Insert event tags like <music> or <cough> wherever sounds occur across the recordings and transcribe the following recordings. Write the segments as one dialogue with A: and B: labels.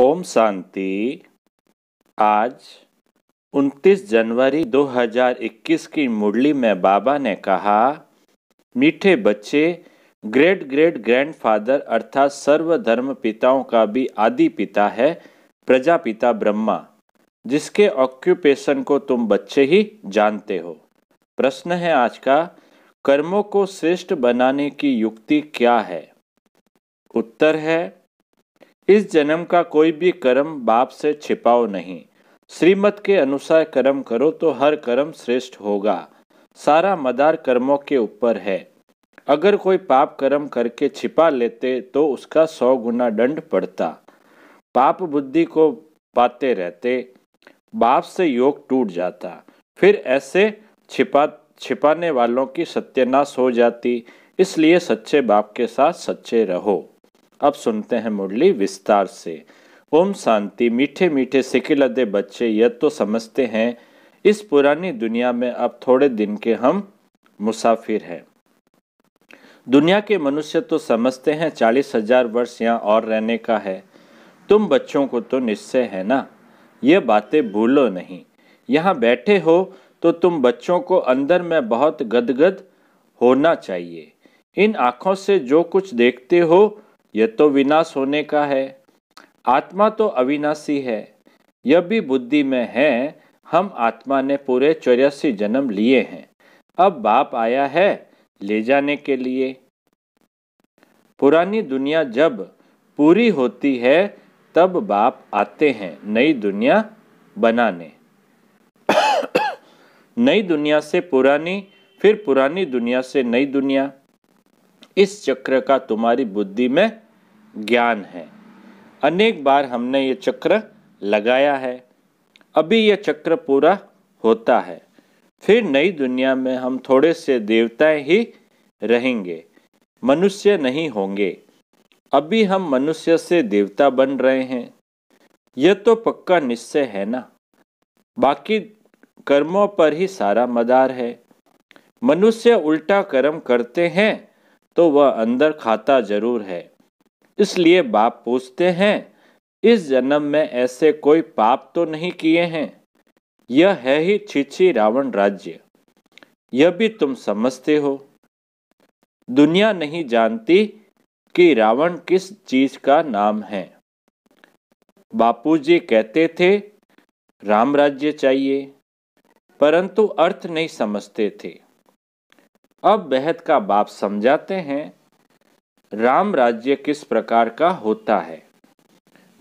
A: ओम शांति आज 29 जनवरी 2021 की मुरली में बाबा ने कहा मीठे बच्चे ग्रेट ग्रेट ग्रैंडफादर अर्थात सर्वधर्म पिताओं का भी आदि पिता है प्रजापिता ब्रह्मा जिसके ऑक्यूपेशन को तुम बच्चे ही जानते हो प्रश्न है आज का कर्मों को श्रेष्ठ बनाने की युक्ति क्या है उत्तर है इस जन्म का कोई भी कर्म बाप से छिपाओ नहीं श्रीमत के अनुसार कर्म करो तो हर कर्म श्रेष्ठ होगा सारा मदार कर्मों के ऊपर है अगर कोई पाप कर्म करके छिपा लेते तो उसका सौ गुना दंड पड़ता पाप बुद्धि को पाते रहते बाप से योग टूट जाता फिर ऐसे छिपा छिपाने वालों की सत्यनाश हो जाती इसलिए सच्चे बाप के साथ सच्चे रहो अब सुनते हैं मुरली विस्तार से ओम शांति मीठे मीठे सिकिलदे बच्चे यह तो समझते हैं इस पुरानी दुनिया में अब थोड़े दिन के हम मुसाफिर हैं दुनिया के मनुष्य तो समझते हैं चालीस हजार वर्ष यहाँ और रहने का है तुम बच्चों को तो निश्चय है ना ये बातें भूलो नहीं यहाँ बैठे हो तो तुम बच्चों को अंदर में बहुत गदगद होना चाहिए इन आँखों से जो कुछ देखते हो यह तो विनाश होने का है आत्मा तो अविनाशी है यह भी बुद्धि में है हम आत्मा ने पूरे चौरासी जन्म लिए हैं अब बाप आया है ले जाने के लिए पुरानी दुनिया जब पूरी होती है तब बाप आते हैं नई दुनिया बनाने नई दुनिया से पुरानी फिर पुरानी दुनिया से नई दुनिया इस चक्र का तुम्हारी बुद्धि में ज्ञान है अनेक बार हमने ये चक्र लगाया है अभी यह चक्र पूरा होता है फिर नई दुनिया में हम थोड़े से देवताएं ही रहेंगे मनुष्य नहीं होंगे अभी हम मनुष्य से देवता बन रहे हैं यह तो पक्का निश्चय है ना बाकी कर्मों पर ही सारा मदार है मनुष्य उल्टा कर्म करते हैं तो वह अंदर खाता जरूर है इसलिए बाप पूछते हैं इस जन्म में ऐसे कोई पाप तो नहीं किए हैं यह है ही छिछी रावण राज्य यह भी तुम समझते हो दुनिया नहीं जानती कि रावण किस चीज का नाम है बापूजी कहते थे राम राज्य चाहिए परंतु अर्थ नहीं समझते थे अब बेहद का बाप समझाते हैं राम राज्य किस प्रकार का होता है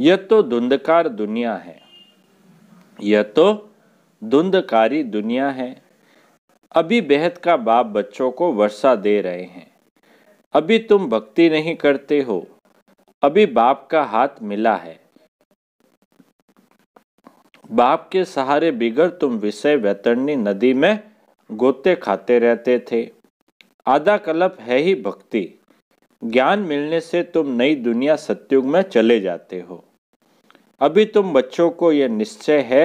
A: यह तो धुंधकार दुनिया है यह तो धुंधकारी दुनिया है अभी बेहद का बाप बच्चों को वर्षा दे रहे हैं अभी तुम भक्ति नहीं करते हो अभी बाप का हाथ मिला है बाप के सहारे बिगड़ तुम विषय वैतरणी नदी में गोते खाते रहते थे आधा कलप है ही भक्ति ज्ञान मिलने से तुम नई दुनिया सत्युग में चले जाते हो अभी तुम बच्चों को यह निश्चय है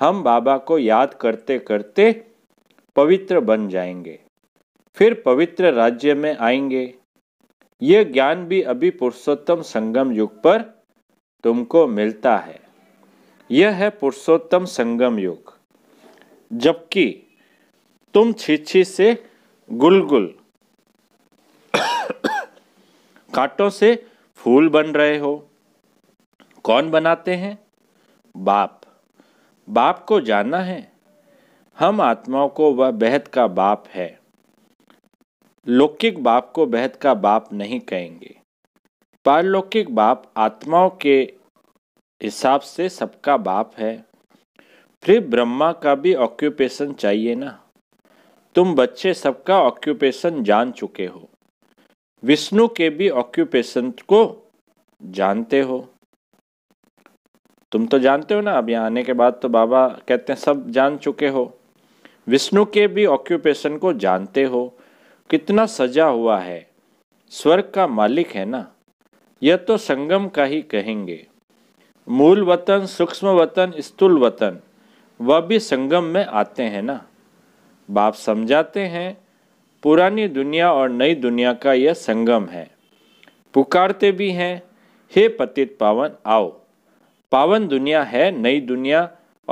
A: हम बाबा को याद करते करते पवित्र बन जाएंगे फिर पवित्र राज्य में आएंगे यह ज्ञान भी अभी पुरुषोत्तम संगम युग पर तुमको मिलता है यह है पुरुषोत्तम संगम युग जबकि तुम छीछी से गुलगुल कांटों से फूल बन रहे हो कौन बनाते हैं बाप बाप को जानना है हम आत्माओं को वह बेहद का बाप है लौकिक बाप को बेहद का बाप नहीं कहेंगे पारलौकिक बाप आत्माओं के हिसाब से सबका बाप है फिर ब्रह्मा का भी ऑक्यूपेशन चाहिए ना तुम बच्चे सबका ऑक्यूपेशन जान चुके हो विष्णु के भी ऑक्यूपेशन को जानते हो तुम तो जानते हो ना अब यहाँ आने के बाद तो बाबा कहते हैं सब जान चुके हो विष्णु के भी ऑक्यूपेशन को जानते हो कितना सजा हुआ है स्वर्ग का मालिक है ना यह तो संगम का ही कहेंगे मूल वतन सूक्ष्म वतन स्थूल वतन वह भी संगम में आते हैं ना बाप समझाते हैं पुरानी दुनिया और नई दुनिया का यह संगम है पुकारते भी हैं हे पतित पावन आओ पावन दुनिया है नई दुनिया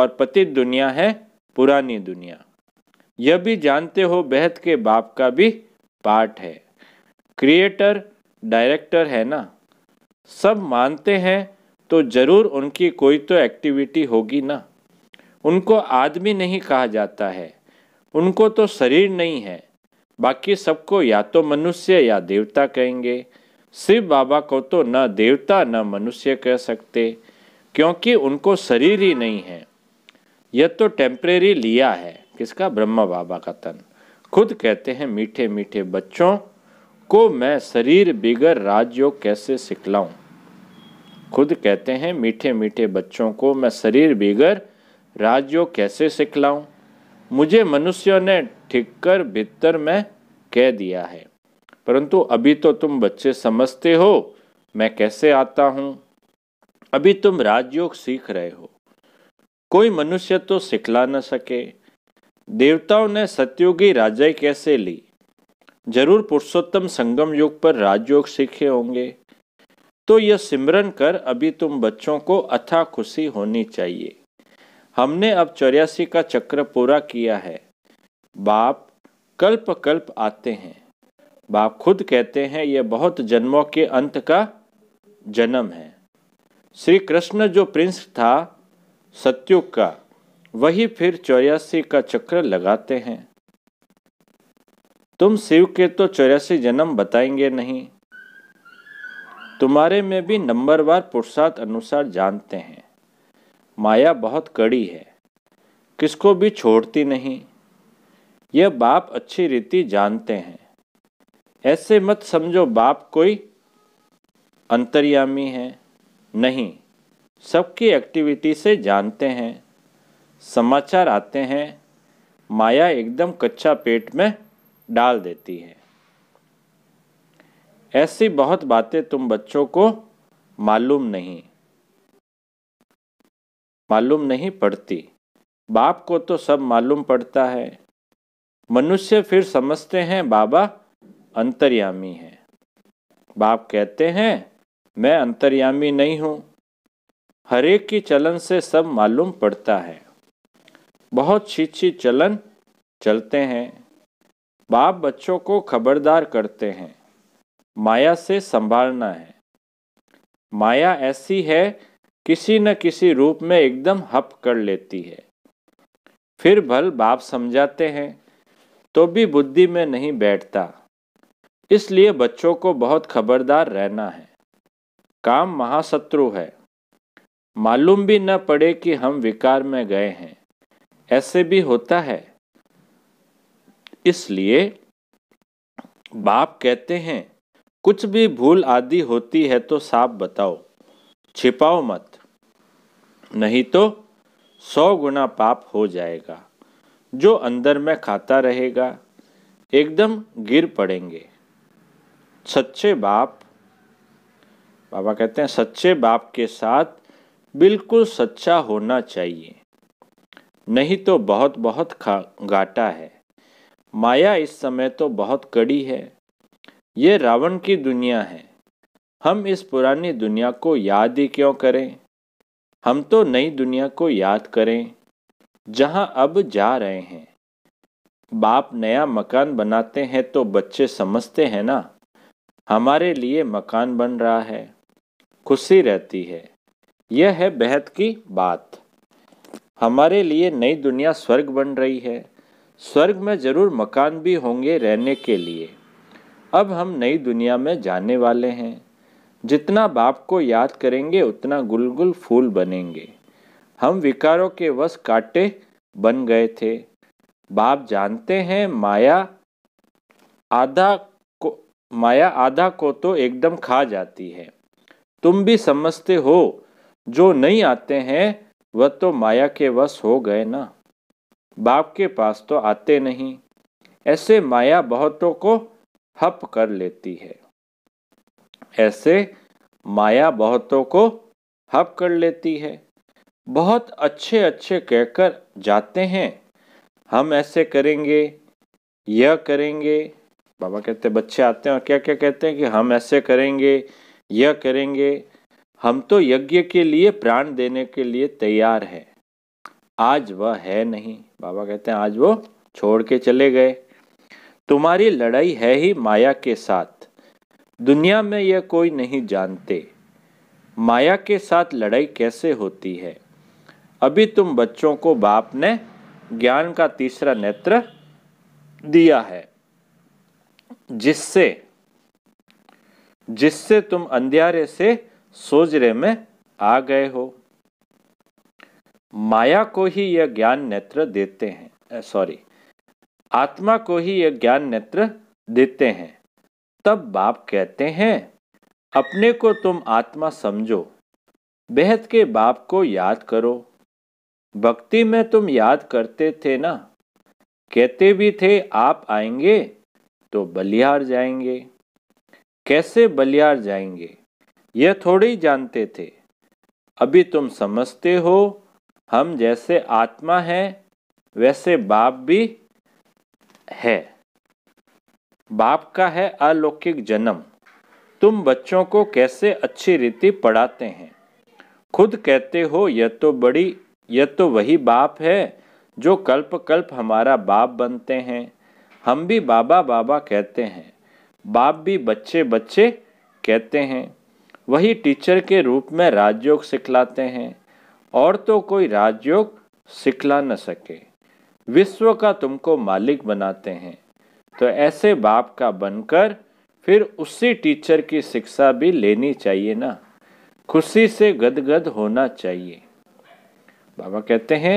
A: और पतित दुनिया है पुरानी दुनिया यह भी जानते हो बेहद के बाप का भी पार्ट है क्रिएटर डायरेक्टर है ना सब मानते हैं तो ज़रूर उनकी कोई तो एक्टिविटी होगी ना उनको आदमी नहीं कहा जाता है उनको तो शरीर नहीं है बाकी सबको या तो मनुष्य या देवता कहेंगे शिव बाबा को तो न देवता न मनुष्य कह सकते क्योंकि उनको शरीर ही नहीं है यह तो टेम्परेरी लिया है किसका ब्रह्मा बाबा का तन खुद कहते हैं मीठे मीठे बच्चों को मैं शरीर बिगर राजयोग कैसे सिखलाऊं खुद कहते हैं मीठे मीठे बच्चों को मैं शरीर बिगर राजयोग कैसे सिखलाऊं मुझे मनुष्यों ने ठीक कर भीतर में कह दिया है परंतु अभी तो तुम बच्चे समझते हो मैं कैसे आता हूँ अभी तुम राजयोग सीख रहे हो कोई मनुष्य तो सिखला न सके देवताओं ने सत्योगी राजाई कैसे ली जरूर पुरुषोत्तम संगम युग पर राजयोग सीखे होंगे तो यह सिमरन कर अभी तुम बच्चों को अथा खुशी होनी चाहिए हमने अब चौरासी का चक्र पूरा किया है बाप कल्प कल्प आते हैं बाप खुद कहते हैं यह बहुत जन्मों के अंत का जन्म है श्री कृष्ण जो प्रिंस था सत्युग का वही फिर चौरासी का चक्र लगाते हैं तुम शिव के तो चौरासी जन्म बताएंगे नहीं तुम्हारे में भी नंबरवार पुरुषार्थ अनुसार जानते हैं माया बहुत कड़ी है किसको भी छोड़ती नहीं यह बाप अच्छी रीति जानते हैं ऐसे मत समझो बाप कोई अंतर्यामी है नहीं सबकी एक्टिविटी से जानते हैं समाचार आते हैं माया एकदम कच्चा पेट में डाल देती है ऐसी बहुत बातें तुम बच्चों को मालूम नहीं मालूम नहीं पड़ती बाप को तो सब मालूम पड़ता है मनुष्य फिर समझते हैं बाबा अंतर्यामी है बाप कहते हैं मैं अंतर्यामी नहीं हूँ हरेक की चलन से सब मालूम पड़ता है बहुत छीछी चलन चलते हैं बाप बच्चों को खबरदार करते हैं माया से संभालना है माया ऐसी है किसी न किसी रूप में एकदम हप कर लेती है फिर भल बाप समझाते हैं तो भी बुद्धि में नहीं बैठता इसलिए बच्चों को बहुत खबरदार रहना है काम महाशत्रु है मालूम भी न पड़े कि हम विकार में गए हैं ऐसे भी होता है इसलिए बाप कहते हैं कुछ भी भूल आदि होती है तो साफ बताओ छिपाओ मत नहीं तो सौ गुना पाप हो जाएगा जो अंदर में खाता रहेगा एकदम गिर पड़ेंगे सच्चे बाप बाबा कहते हैं सच्चे बाप के साथ बिल्कुल सच्चा होना चाहिए नहीं तो बहुत बहुत खा घाटा है माया इस समय तो बहुत कड़ी है ये रावण की दुनिया है हम इस पुरानी दुनिया को याद ही क्यों करें हम तो नई दुनिया को याद करें जहां अब जा रहे हैं बाप नया मकान बनाते हैं तो बच्चे समझते हैं ना हमारे लिए मकान बन रहा है खुशी रहती है यह है बेहद की बात हमारे लिए नई दुनिया स्वर्ग बन रही है स्वर्ग में ज़रूर मकान भी होंगे रहने के लिए अब हम नई दुनिया में जाने वाले हैं जितना बाप को याद करेंगे उतना गुलगुल फूल बनेंगे हम विकारों के वश काटे बन गए थे बाप जानते हैं माया आधा को माया आधा को तो एकदम खा जाती है तुम भी समझते हो जो नहीं आते हैं वह तो माया के वश हो गए ना बाप के पास तो आते नहीं ऐसे माया बहुतों को हप कर लेती है ऐसे माया बहुतों को हप कर लेती है बहुत अच्छे अच्छे कहकर जाते हैं हम ऐसे करेंगे यह करेंगे बाबा कहते बच्चे आते हैं और क्या क्या कहते हैं कि हम ऐसे करेंगे यह करेंगे हम तो यज्ञ के लिए प्राण देने के लिए तैयार है आज वह है नहीं बाबा कहते हैं आज वो छोड़ के चले गए तुम्हारी लड़ाई है ही माया के साथ दुनिया में यह कोई नहीं जानते माया के साथ लड़ाई कैसे होती है अभी तुम बच्चों को बाप ने ज्ञान का तीसरा नेत्र दिया है जिससे जिससे तुम अंधेरे से सोजरे में आ गए हो माया को ही यह ज्ञान नेत्र देते हैं सॉरी आत्मा को ही यह ज्ञान नेत्र देते हैं तब बाप कहते हैं अपने को तुम आत्मा समझो बेहद के बाप को याद करो भक्ति में तुम याद करते थे ना कहते भी थे आप आएंगे तो बलिहार जाएंगे कैसे बलिहार जाएंगे यह थोड़ी जानते थे अभी तुम समझते हो हम जैसे आत्मा हैं वैसे बाप भी है बाप का है अलौकिक जन्म तुम बच्चों को कैसे अच्छी रीति पढ़ाते हैं खुद कहते हो यह तो बड़ी यह तो वही बाप है जो कल्प कल्प हमारा बाप बनते हैं हम भी बाबा बाबा कहते हैं बाप भी बच्चे बच्चे कहते हैं वही टीचर के रूप में राजयोग सिखलाते हैं और तो कोई राजयोग सिखला न सके विश्व का तुमको मालिक बनाते हैं तो ऐसे बाप का बनकर फिर उसी टीचर की शिक्षा भी लेनी चाहिए ना खुशी से गदगद होना चाहिए बाबा कहते हैं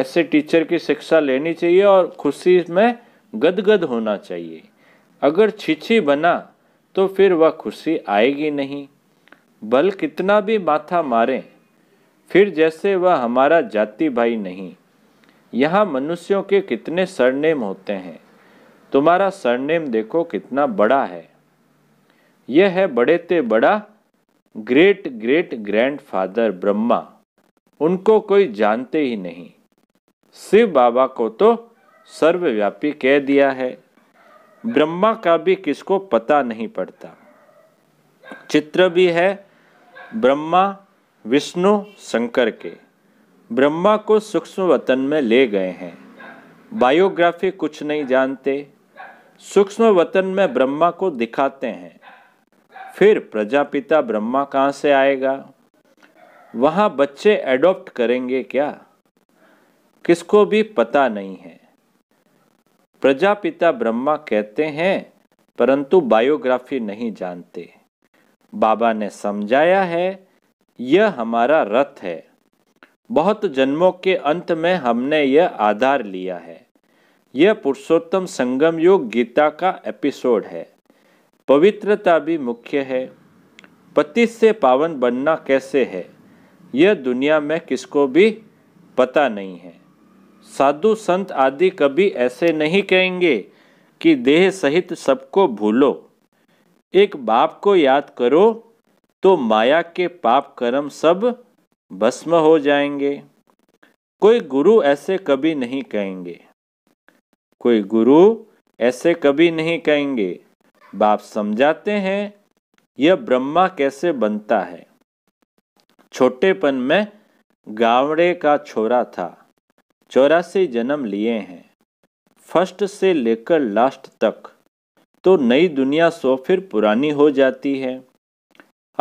A: ऐसे टीचर की शिक्षा लेनी चाहिए और खुशी में गदगद होना चाहिए अगर छिछी बना तो फिर वह खुशी आएगी नहीं बल कितना भी माथा मारें फिर जैसे वह हमारा जाति भाई नहीं यहाँ मनुष्यों के कितने सरनेम होते हैं तुम्हारा सरनेम देखो कितना बड़ा है यह है बड़े ते बड़ा ग्रेट ग्रेट ग्रैंडफादर ब्रह्मा उनको कोई जानते ही नहीं शिव बाबा को तो सर्वव्यापी कह दिया है ब्रह्मा का भी किसको पता नहीं पड़ता चित्र भी है ब्रह्मा विष्णु शंकर के ब्रह्मा को सूक्ष्म वतन में ले गए हैं बायोग्राफी कुछ नहीं जानते सूक्ष्म वतन में ब्रह्मा को दिखाते हैं फिर प्रजापिता ब्रह्मा कहाँ से आएगा वहाँ बच्चे एडॉप्ट करेंगे क्या किसको भी पता नहीं है प्रजापिता ब्रह्मा कहते हैं परंतु बायोग्राफी नहीं जानते बाबा ने समझाया है यह हमारा रथ है बहुत जन्मों के अंत में हमने यह आधार लिया है यह पुरुषोत्तम संगम योग गीता का एपिसोड है पवित्रता भी मुख्य है पति से पावन बनना कैसे है यह दुनिया में किसको भी पता नहीं है साधु संत आदि कभी ऐसे नहीं कहेंगे कि देह सहित सबको भूलो एक बाप को याद करो तो माया के पाप कर्म सब भस्म हो जाएंगे कोई गुरु ऐसे कभी नहीं कहेंगे कोई गुरु ऐसे कभी नहीं कहेंगे बाप समझाते हैं यह ब्रह्मा कैसे बनता है छोटेपन में गावड़े का छोरा था चौरासी जन्म लिए हैं फर्स्ट से लेकर लास्ट तक तो नई दुनिया सो फिर पुरानी हो जाती है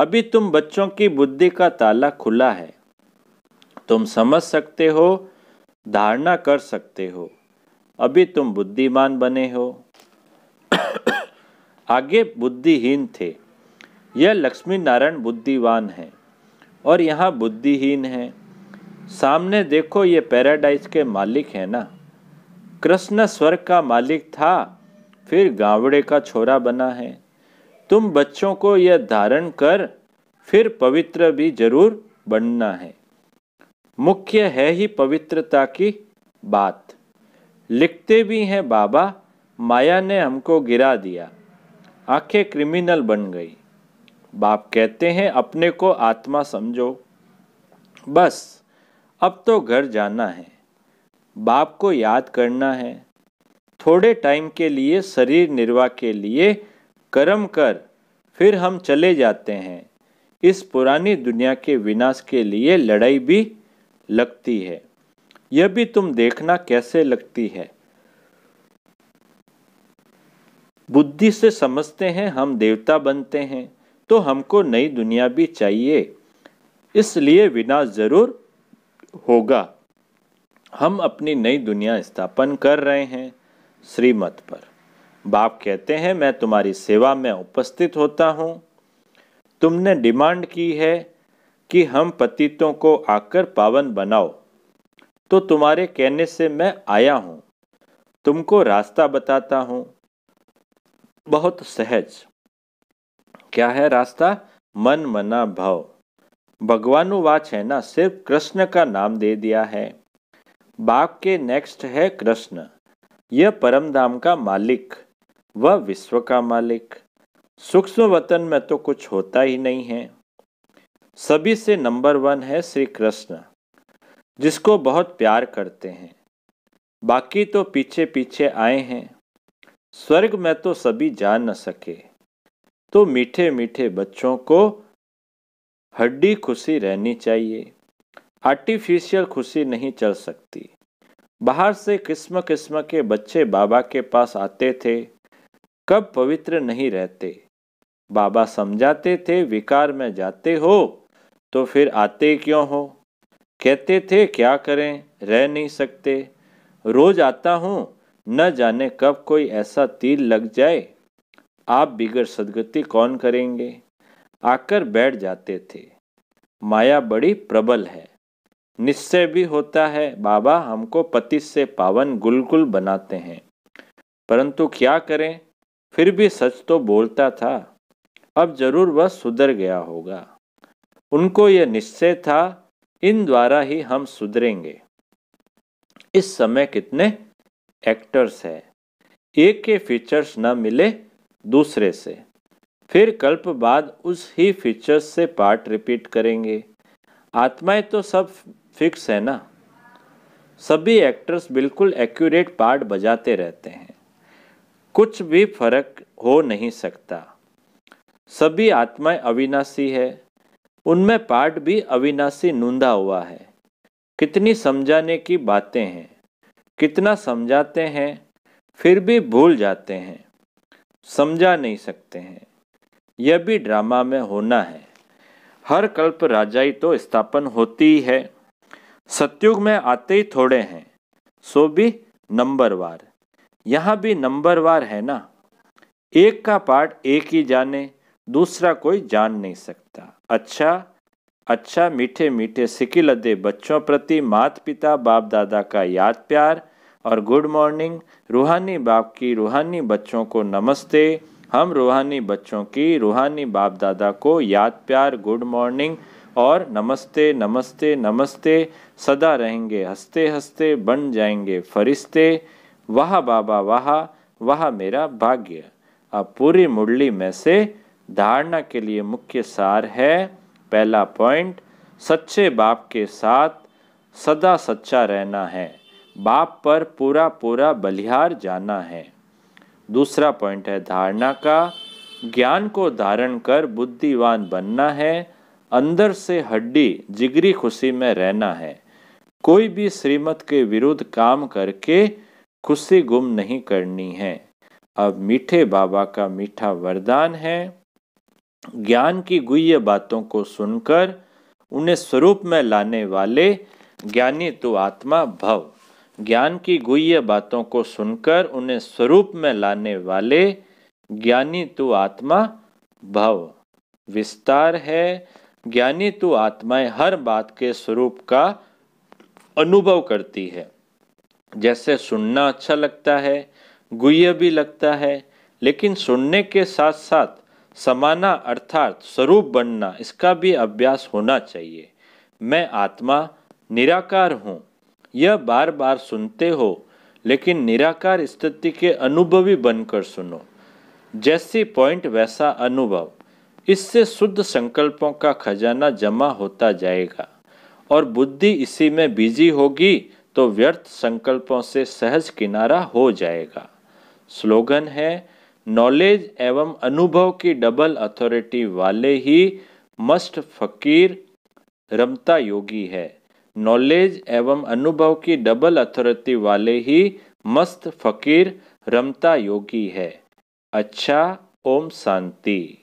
A: अभी तुम बच्चों की बुद्धि का ताला खुला है तुम समझ सकते हो धारणा कर सकते हो अभी तुम बुद्धिमान बने हो <coughs> आगे बुद्धिहीन थे यह लक्ष्मी नारायण बुद्धिवान है और यहाँ बुद्धिहीन है सामने देखो ये पैराडाइज के मालिक है ना कृष्ण स्वर्ग का मालिक था फिर गावड़े का छोरा बना है तुम बच्चों को यह धारण कर फिर पवित्र भी जरूर बनना है मुख्य है ही पवित्रता की बात लिखते भी हैं बाबा माया ने हमको गिरा दिया आंखें क्रिमिनल बन गई बाप कहते हैं अपने को आत्मा समझो बस अब तो घर जाना है बाप को याद करना है थोड़े टाइम के लिए शरीर निर्वाह के लिए कर्म कर फिर हम चले जाते हैं इस पुरानी दुनिया के विनाश के लिए लड़ाई भी लगती है यह भी तुम देखना कैसे लगती है बुद्धि से समझते हैं हम देवता बनते हैं तो हमको नई दुनिया भी चाहिए इसलिए विनाश जरूर होगा हम अपनी नई दुनिया स्थापन कर रहे हैं श्रीमत पर बाप कहते हैं मैं तुम्हारी सेवा में उपस्थित होता हूं तुमने डिमांड की है कि हम पतितों को आकर पावन बनाओ तो तुम्हारे कहने से मैं आया हूँ तुमको रास्ता बताता हूँ बहुत सहज क्या है रास्ता मन मना भव भगवानुवाच है ना सिर्फ कृष्ण का नाम दे दिया है बाप के नेक्स्ट है कृष्ण यह परम धाम का मालिक वह विश्व का मालिक सूक्ष्म वतन में तो कुछ होता ही नहीं है सभी से नंबर वन है श्री कृष्ण जिसको बहुत प्यार करते हैं बाकी तो पीछे पीछे आए हैं स्वर्ग में तो सभी जा न सके तो मीठे मीठे बच्चों को हड्डी खुशी रहनी चाहिए आर्टिफिशियल खुशी नहीं चल सकती बाहर से किस्म किस्म के बच्चे बाबा के पास आते थे कब पवित्र नहीं रहते बाबा समझाते थे विकार में जाते हो तो फिर आते क्यों हो कहते थे क्या करें रह नहीं सकते रोज आता हूँ न जाने कब कोई ऐसा तीर लग जाए आप बिगड़ सदगति कौन करेंगे आकर बैठ जाते थे माया बड़ी प्रबल है निश्चय भी होता है बाबा हमको पति से पावन गुलगुल बनाते हैं परंतु क्या करें फिर भी सच तो बोलता था अब जरूर वह सुधर गया होगा उनको यह निश्चय था इन द्वारा ही हम सुधरेंगे इस समय कितने एक्टर्स हैं एक के फीचर्स न मिले दूसरे से फिर कल्प बाद उस ही फीचर्स से पार्ट रिपीट करेंगे आत्माएं तो सब फिक्स है ना सभी एक्टर्स बिल्कुल एक्यूरेट पार्ट बजाते रहते हैं कुछ भी फर्क हो नहीं सकता सभी आत्माएं अविनाशी है उनमें पाठ भी अविनाशी नूंधा हुआ है कितनी समझाने की बातें हैं कितना समझाते हैं फिर भी भूल जाते हैं समझा नहीं सकते हैं यह भी ड्रामा में होना है हर कल्प राजाई तो स्थापन होती है सत्युग में आते ही थोड़े हैं सो भी नंबरवार यहाँ भी नंबरवार है ना एक का पार्ट एक ही जाने दूसरा कोई जान नहीं सकता अच्छा अच्छा मीठे मीठे सिकी लद्दे बच्चों प्रति मात पिता बाप दादा का याद प्यार और गुड मॉर्निंग रूहानी बाप की रूहानी बच्चों को नमस्ते हम रूहानी बच्चों की रूहानी बाप दादा को याद प्यार गुड मॉर्निंग और नमस्ते नमस्ते नमस्ते सदा रहेंगे हंसते हंसते बन जाएंगे फरिश्ते वाह बाबा वाह वाह मेरा भाग्य अब पूरी मुरली में से धारणा के लिए मुख्य सार है पहला पॉइंट सच्चे बाप के साथ सदा सच्चा रहना है बाप पर पूरा पूरा बलिहार जाना है दूसरा पॉइंट है धारणा का ज्ञान को धारण कर बुद्धिवान बनना है अंदर से हड्डी जिगरी खुशी में रहना है कोई भी श्रीमत के विरुद्ध काम करके खुशी गुम नहीं करनी है अब मीठे बाबा का मीठा वरदान है ज्ञान की गुह्य बातों को सुनकर उन्हें स्वरूप में लाने वाले ज्ञानी तो आत्मा भव ज्ञान की गुह्य बातों को सुनकर उन्हें स्वरूप में लाने वाले ज्ञानी तो आत्मा भव विस्तार है ज्ञानी तो आत्माएं हर बात के स्वरूप का अनुभव करती है जैसे सुनना अच्छा लगता है गुह्य भी लगता है लेकिन सुनने के साथ साथ समाना अर्थात स्वरूप बनना इसका भी अभ्यास होना चाहिए मैं आत्मा निराकार हूँ यह बार बार सुनते हो लेकिन निराकार स्थिति के अनुभवी बनकर सुनो जैसी पॉइंट वैसा अनुभव इससे शुद्ध संकल्पों का खजाना जमा होता जाएगा और बुद्धि इसी में बिजी होगी तो व्यर्थ संकल्पों से सहज किनारा हो जाएगा स्लोगन है नॉलेज एवं अनुभव की डबल अथॉरिटी वाले ही मस्त फकीर रमता योगी है नॉलेज एवं अनुभव की डबल अथॉरिटी वाले ही मस्त फकीर रमता योगी है अच्छा ओम शांति